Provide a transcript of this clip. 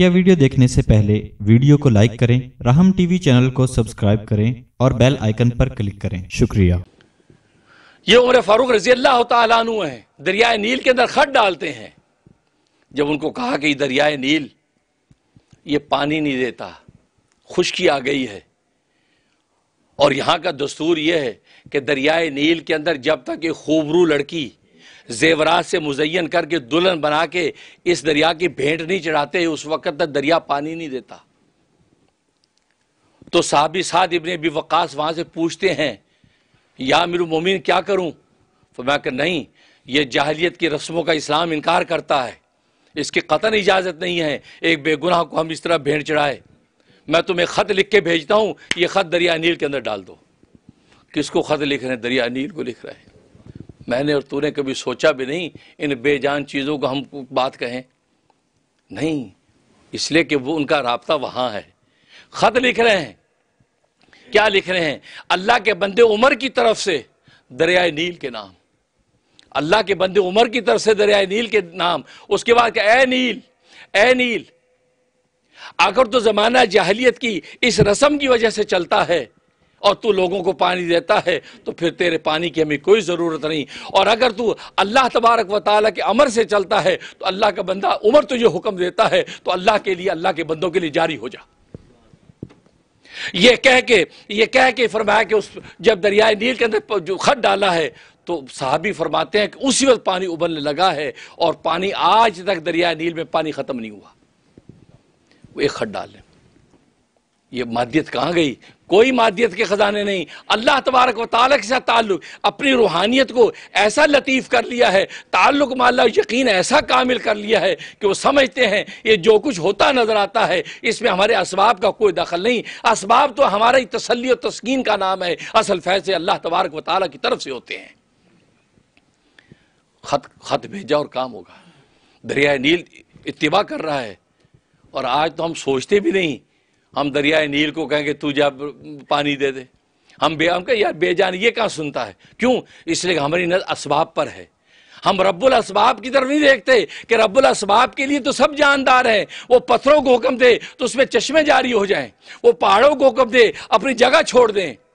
मुख्य वीडियो देखने से पहले वीडियो को लाइक करें राहम टीवी चैनल को सब्सक्राइब करें और बेल आइकन पर क्लिक करें शुक्रिया ये उम्र फारूक रजी अल्लाह तु है दरियाए नील के अंदर खत डालते हैं जब उनको कहा कि दरियाए नील ये पानी नहीं देता खुश्की आ गई है और यहाँ का दस्तूर यह है कि दरियाए नील के अंदर जब तक ये खूबरू लड़की जेवरात से मुजैन करके दुल्हन बना के इस दरिया की भेंट नहीं चढ़ाते उस वक़्त तक दरिया पानी नहीं देता तो साहबी साद इबन बी वक़ास वहां से पूछते हैं या मेरू मोमिन क्या करूं तो मैं कर नहीं ये जाहलीत की रस्मों का इस्लाम इनकार करता है इसकी कतन इजाज़त नहीं है एक बेगुनाह को हम इस तरह भेंट चढ़ाए मैं तुम्हें ख़त लिख के भेजता हूं ये ख़त दरिया नील के अंदर डाल दो किसको ख़त लिख रहे हैं दरिया नील को लिख रहे हैं मैंने और तूने कभी सोचा भी नहीं इन बेजान चीज़ों को हम बात कहें नहीं इसलिए कि वो उनका रबता वहाँ है ख़त लिख रहे हैं क्या लिख रहे हैं अल्लाह के बंदे उमर की तरफ से दरियाए नील के नाम अल्लाह के बंदे उमर की तरफ से दरियाए नील के नाम उसके बाद ए नील ए नील आखिर तो ज़माना जाहलीत की इस रस्म की वजह से चलता है और तू लोगों को पानी देता है तो फिर तेरे पानी की हमें कोई ज़रूरत नहीं और अगर तू अल्लाह तबारक व ताली के अमर से चलता है तो अल्लाह का बंदा उमर तुझे हुक्म देता है तो अल्लाह के लिए अल्लाह के बंदों के लिए जारी हो जा ये कह के ये कह के फरमाया कि उस जब दरियाए नील के अंदर जो खत डाला है तो साहबी फरमाते हैं कि उसी वक्त पानी उबलने लगा है और पानी आज तक दरियाए नील में पानी ख़त्म नहीं हुआ वो एक खत डाल ये मादियत कहां गई कोई मादियत के ख़जाने नहीं अल्लाह तबारक व ताल के साथ ताल्लुक अपनी रूहानियत को ऐसा लतीफ़ कर लिया है ताल्लुक माला यकीन ऐसा कामिल कर लिया है कि वो समझते हैं ये जो कुछ होता नज़र आता है इसमें हमारे इसबाब का कोई दखल नहीं इसबाब तो हमारा ही तसली और तस्किन का नाम है असल फैसले अल्लाह तबारक व ताली की तरफ से होते हैं खत खत भेजा और काम होगा दरिया नील इतवा कर रहा है और आज तो हम सोचते भी नहीं हम दरियाए नील को कहेंगे तू जा पानी दे दे हम बे हम कहें यार बेजान ये कहाँ सुनता है क्यों इसलिए हमारी नज़र इसबाब पर है हम रब्बुल इसबाब की तरफ नहीं देखते कि रब्बुल इसबाब के लिए तो सब जानदार हैं वो पत्थरों को हुक्म दे तो उसमें चश्मे जारी हो जाएं वो पहाड़ों को हुक्म दे अपनी जगह छोड़ दें